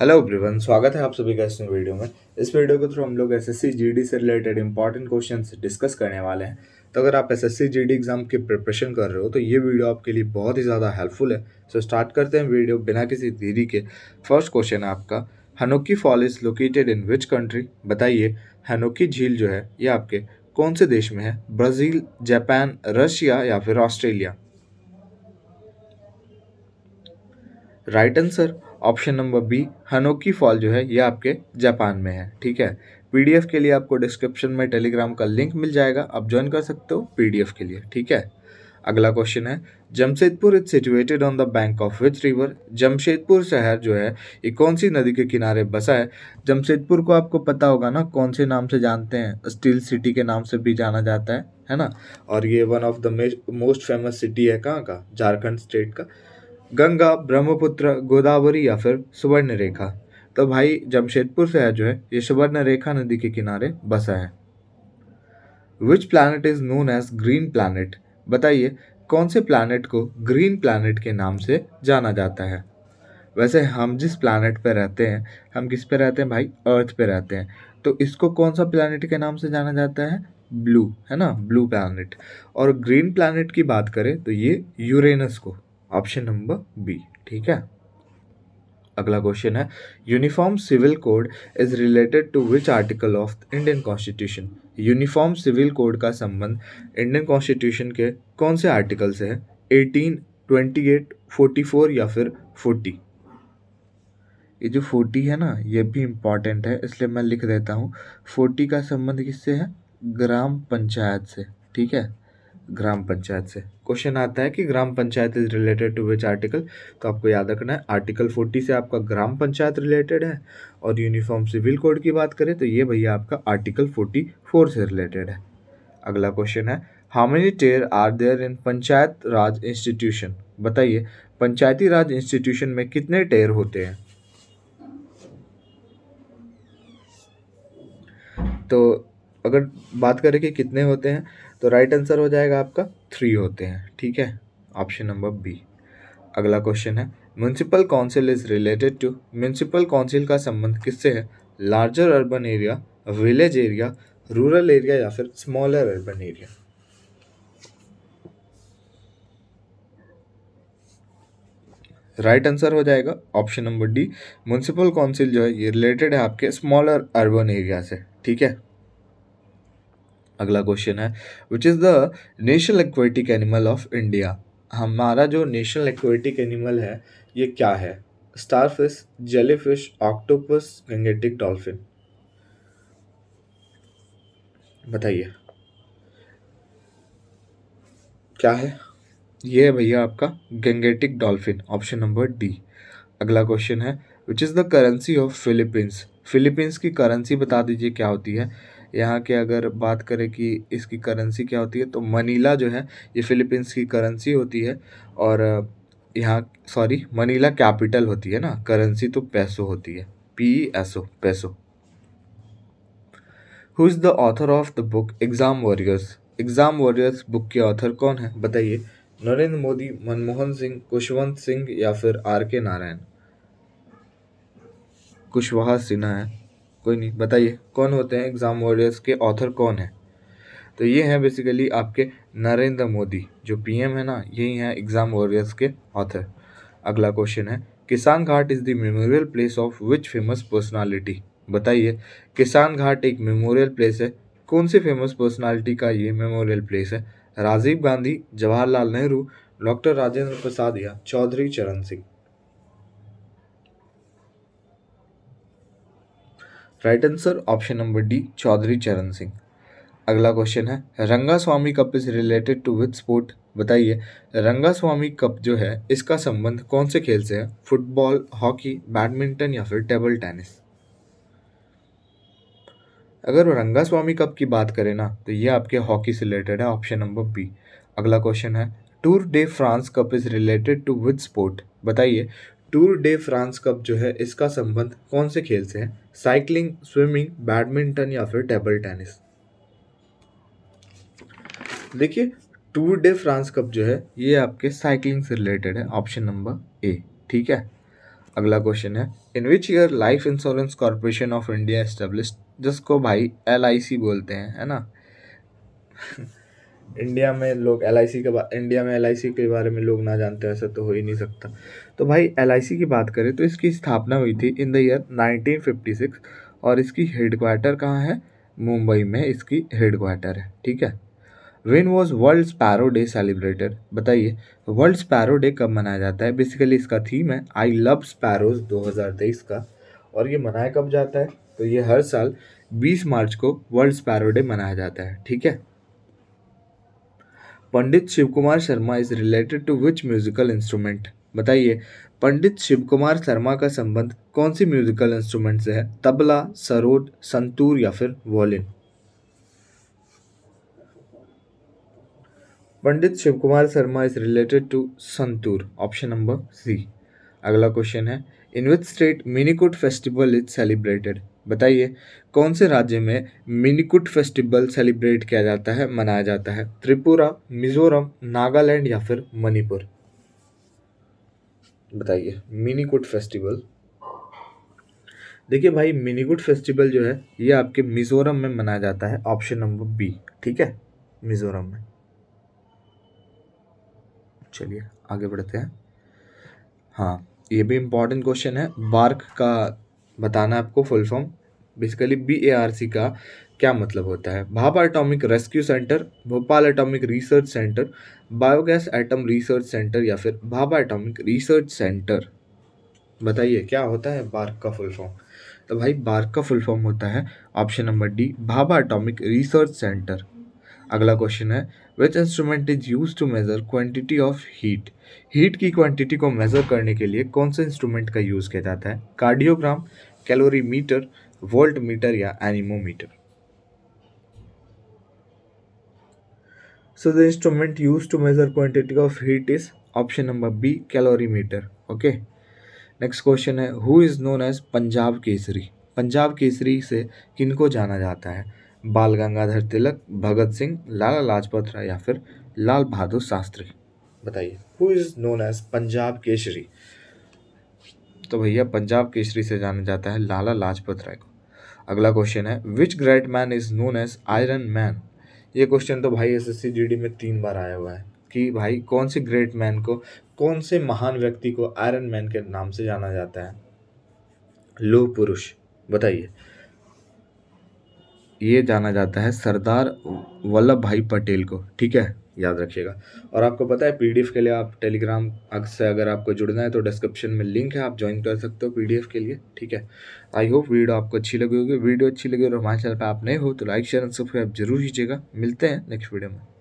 hello everyone स्वागत है आप सभी का इस वीडियो में इस वीडियो के थ्रू हम लोग एसएससी जीडी से रिलेटेड इंपॉर्टेंट क्वेश्चंस डिस्कस करने वाले हैं तो अगर आप एसएससी जीडी एग्जाम की प्रिपरेशन कर रहे हो तो ये वीडियो आपके लिए बहुत ही ज़्यादा हेल्पफुल है सो स्टार्ट करते हैं वीडियो बिना किसी देरी के फर्स्ट क्वेश्चन है आपका हनोकी fall is located in which country बताइए हनोकी झील जो है ये आपके कौन से देश में है ब्राज़ील जापान रशिया या फिर Australia right answer option number B हनोकी फॉल जो है ये आपके जापान में है ठीक है पीडीएफ के लिए आपको डिस्क्रिप्शन में टेलीग्राम का लिंक मिल जाएगा आप ज्वाइन कर सकते हो पीडीएफ के लिए ठीक है अगला क्वेश्चन है Jamshedpur is situated on the bank of which river Jamshedpur शहर जो है ये कौन सी नदी के किनारे बसा है जमशेदपुर को आपको पता होगा ना कौन से नाम से जानते हैं स्टील सिटी के नाम से भी जाना जाता है है ना और ये one of the most famous city है कहाँ का झारखंड स्टेट का गंगा ब्रह्मपुत्र गोदावरी या फिर सुवर्ण रेखा तो भाई जमशेदपुर शहर जो है ये सुवर्ण रेखा नदी के किनारे बसा है which planet is known as green planet बताइए कौन से प्लानट को ग्रीन प्लानट के नाम से जाना जाता है वैसे हम जिस प्लानट पर रहते हैं हम किस पर रहते हैं भाई अर्थ पर रहते हैं तो इसको कौन सा प्लानट के नाम से जाना जाता है ब्लू है ना ब्लू प्लानट और ग्रीन प्लानट की बात करें तो ये यूरेनस को ऑप्शन नंबर बी ठीक है अगला क्वेश्चन है uniform civil code is related to which article of Indian constitution uniform civil code का संबंध इंडियन कॉन्स्टिट्यूशन के कौन से आर्टिकल से है eighteen twenty eight forty four या फिर फोर्टी ये जो फोर्टी है ना ये भी इम्पॉर्टेंट है इसलिए मैं लिख देता हूँ फोर्टी का संबंध किससे है ग्राम पंचायत से ठीक है ग्राम पंचायत से क्वेश्चन आता है कि gram panchayat is related to which article तो आपको याद रखना है आर्टिकल फोर्टी से आपका ग्राम पंचायत रिलेटेड है और यूनिफॉर्म सिविल कोड की बात करें तो ये भैया आपका आर्टिकल फोर्टी फोर से रिलेटेड है अगला क्वेश्चन है how many tier are there in panchayat raj institution बताइए पंचायती राज इंस्टीट्यूशन में कितने टेयर होते हैं तो अगर बात करें कि कितने होते हैं तो राइट आंसर हो जाएगा आपका थ्री होते हैं ठीक है ऑप्शन नंबर बी अगला क्वेश्चन है municipal council is related to municipal council का संबंध किससे है larger urban area village area rural area या फिर smaller urban area right answer हो जाएगा option number D municipal council जो है ये रिलेटेड है आपके स्मॉलर अर्बन एरिया से ठीक है अगला क्वेश्चन है which is the national aquatic animal of India हमारा जो नेशनल एक्वेटिक एनिमल है ये क्या है star fish jelly fish octopus Gangetic dolphin बताइए क्या है ये है भैया आपका Gangetic dolphin option number D अगला क्वेश्चन है which is the currency of Philippines Philippines की करेंसी बता दीजिए क्या होती है यहाँ के अगर बात करें कि इसकी करेंसी क्या होती है तो मनीला जो है ये फ़िलीपींस की करेंसी होती है और यहाँ सॉरी मनीला कैपिटल होती है ना करेंसी तो पैसो होती है P S O peso who is the author of the book exam warriors exam warriors book के ऑथर कौन है बताइए नरेंद्र मोदी मनमोहन सिंह कुशवंत सिंह या फिर आर के नारायण कुशवाहा सिन्हा है कोई नहीं बताइए कौन होते हैं एग्ज़ाम वॉरियर्स के ऑथर कौन है तो ये हैं बेसिकली आपके नरेंद्र मोदी जो पीएम है ना यही हैं एग्ज़ाम वॉरियर्स के ऑथर अगला क्वेश्चन है Kisan Ghat is the memorial place of which famous personality बताइए किसान घाट एक मेमोरियल प्लेस है कौन सी फेमस पर्सनालिटी का ये मेमोरियल प्लेस है राजीव गांधी जवाहरलाल नेहरू डॉक्टर राजेंद्र प्रसाद या Chaudhary Charan Singh right answer option number D Chaudhary Charan Singh अगला क्वेश्चन है Ranga Swami cup is related to with sport बताइए रंगा स्वामी कप जो है इसका संबंध कौन से खेल से है फुटबॉल हॉकी बैडमिंटन या फिर टेबल टेनिस अगर रंगा स्वामी कप की बात करें ना तो ये आपके हॉकी से रिलेटेड है ऑप्शन नंबर बी अगला क्वेश्चन है tour de France cup is related to with sport बताइए टूर डे फ्रांस कप जो है इसका संबंध कौन से खेल से है साइकिलिंग स्विमिंग बैडमिंटन या फिर टेबल टेनिस देखिए टूर डे फ्रांस कप जो है ये आपके साइकिलिंग से रिलेटेड है ऑप्शन नंबर ए ठीक है अगला क्वेश्चन है in which year life insurance corporation of India establish जिसको भाई एल बोलते हैं है ना इंडिया में लोग एल के बा इंडिया में एल के बारे में लोग ना जानते ऐसा तो हो ही नहीं सकता तो भाई एल की बात करें तो इसकी स्थापना हुई थी इन द ईयर 1956 और इसकी हेडक्वार्टर कहाँ है मुंबई में इसकी हेडक्वार्टर है ठीक है when was world sparrow day celebrated बताइए वर्ल्ड स्पैरो डे कब मनाया जाता है बेसिकली इसका थीम है आई लव स्पैरोज 2023 का और ये मनाया कब जाता है तो ये हर साल 20 मार्च को वर्ल्ड स्पैरो डे मनाया जाता है ठीक है Pandit Shiv Kumar Sharma is related to which musical instrument बताइए पंडित शिव कुमार शर्मा का संबंध कौन सी म्यूजिकल इंस्ट्रूमेंट से है तबला सरोद संतूर या फिर violin Pandit Shiv Kumar Sharma is related to santoor option number C अगला क्वेश्चन है in which state Mimkut festival is celebrated बताइए कौन से राज्य में मिनीकुट फेस्टिवल सेलिब्रेट किया जाता है मनाया जाता है त्रिपुरा मिजोरम नागालैंड या फिर मणिपुर बताइए मिनीकुट फेस्टिवल देखिए भाई मिनीकुट फेस्टिवल जो है ये आपके मिजोरम में मनाया जाता है ऑप्शन नंबर बी ठीक है मिजोरम में चलिए आगे बढ़ते हैं हाँ ये भी इम्पोर्टेंट क्वेश्चन है बार्क का बताना आपको full form basically B A R C का क्या मतलब होता है भाप atomic rescue centre Bhopal atomic research centre biogas atom research centre या फिर भाभा एटॉमिक रिसर्च सेंटर बताइए क्या होता है बार्क का फुल फॉर्म तो भाई बार्क का फुल फॉर्म होता है option number D Bhabha atomic research centre अगला क्वेश्चन है which instrument is use to measure quantity of heat heat की क्वांटिटी को मेज़र करने के लिए कौन से इंस्ट्रूमेंट का यूज़ किया जाता है cardiogram calorimeter voltmeter या anemometer so the instrument use to measure quantity of heat is option number B calorimeter okay next question है who is known as Punjab Kesari Punjab Kesari से किनको जाना जाता है बाल गंगाधर तिलक भगत सिंह लाला लाजपत राय या फिर लाल बहादुर शास्त्री बताइए who is known as Punjab Kesari तो भैया पंजाब केसरी से जाना जाता है लाला लाजपत राय को अगला क्वेश्चन है which great man is known as iron man ये क्वेश्चन तो भाई एस एस में तीन बार आया हुआ है कि भाई कौन से ग्रेट मैन को कौन से महान व्यक्ति को आयरन मैन के नाम से जाना जाता है लोह पुरुष बताइए ये जाना जाता है सरदार वल्लभ भाई पटेल को ठीक है याद रखिएगा और आपको पता है पीडीएफ के लिए आप टेलीग्राम से अगर आपको जुड़ना है तो डिस्क्रिप्शन में लिंक है आप ज्वाइन कर सकते हो पीडीएफ के लिए ठीक है आई होप वीडियो आपको अच्छी लगी होगी वीडियो अच्छी लगी और हमारे चैनल पर आप नए हो तो लाइक शेयर एंड सब्सक्राइब जरूर कीजिएगा मिलते हैं नेक्स्ट वीडियो में